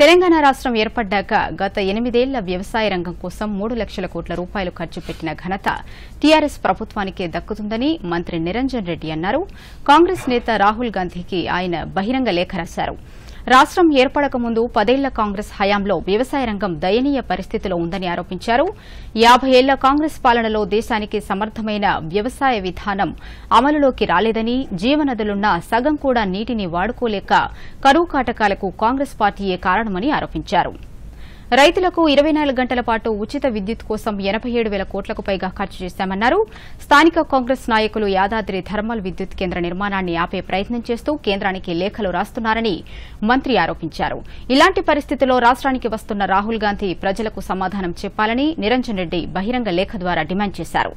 తెలంగాణ రాష్ట్రం ఏర్పడ్డాక గత ఎనిమిదేళ్ల వ్యవసాయ రంగం కోసం మూడు లక్షల కోట్ల రూపాయలు ఖర్చు పెట్టిన ఘనత టీఆర్ఎస్ ప్రభుత్వానికే దక్కుతుందని మంత్రి నిరంజన్ రెడ్డి అన్నారు కాంగ్రెస్ నేత రాహుల్ గాంధీకి ఆయన బహిరంగ లేఖ రాశారు రాష్ట్రం ఏర్పడక ముందు పదేళ్ల కాంగ్రెస్ హయాంలో వ్యవసాయ రంగం దయనీయ పరిస్థితిలో ఉందని ఆరోపించారు యాభై ఏళ్ల కాంగ్రెస్ పాలనలో దేశానికి సమర్థమైన వ్యవసాయ విధానం అమలులోకి రాలేదని జీవనదులున్న సగం కూడా నీటిని వాడుకోలేక కరువు కాటకాలకు కాంగ్రెస్ పార్టీయే కారణమని ఆరోపించారు రైతులకు ఇరవై నాలుగు గంటల పాటు ఉచిత విద్యుత్ కోసం ఎనభై ఏడు వేల కోట్లకు పైగా ఖర్చు చేశామన్నారు స్థానిక కాంగ్రెస్ నాయకులు యాదాద్రి థర్మల్ విద్యుత్ కేంద్ర నిర్మాణాన్ని ఆపే ప్రయత్నం చేస్తూ కేంద్రానికి లేఖలు రాస్తున్నారని మంత్రి ఆరోపించారు ఇలాంటి పరిస్థితుల్లో రాష్ట్రానికి వస్తున్న రాహుల్ గాంధీ ప్రజలకు సమాధానం చెప్పాలని నిరంజన్ రెడ్డి బహిరంగ లేఖ ద్వారా డిమాండ్ చేశారు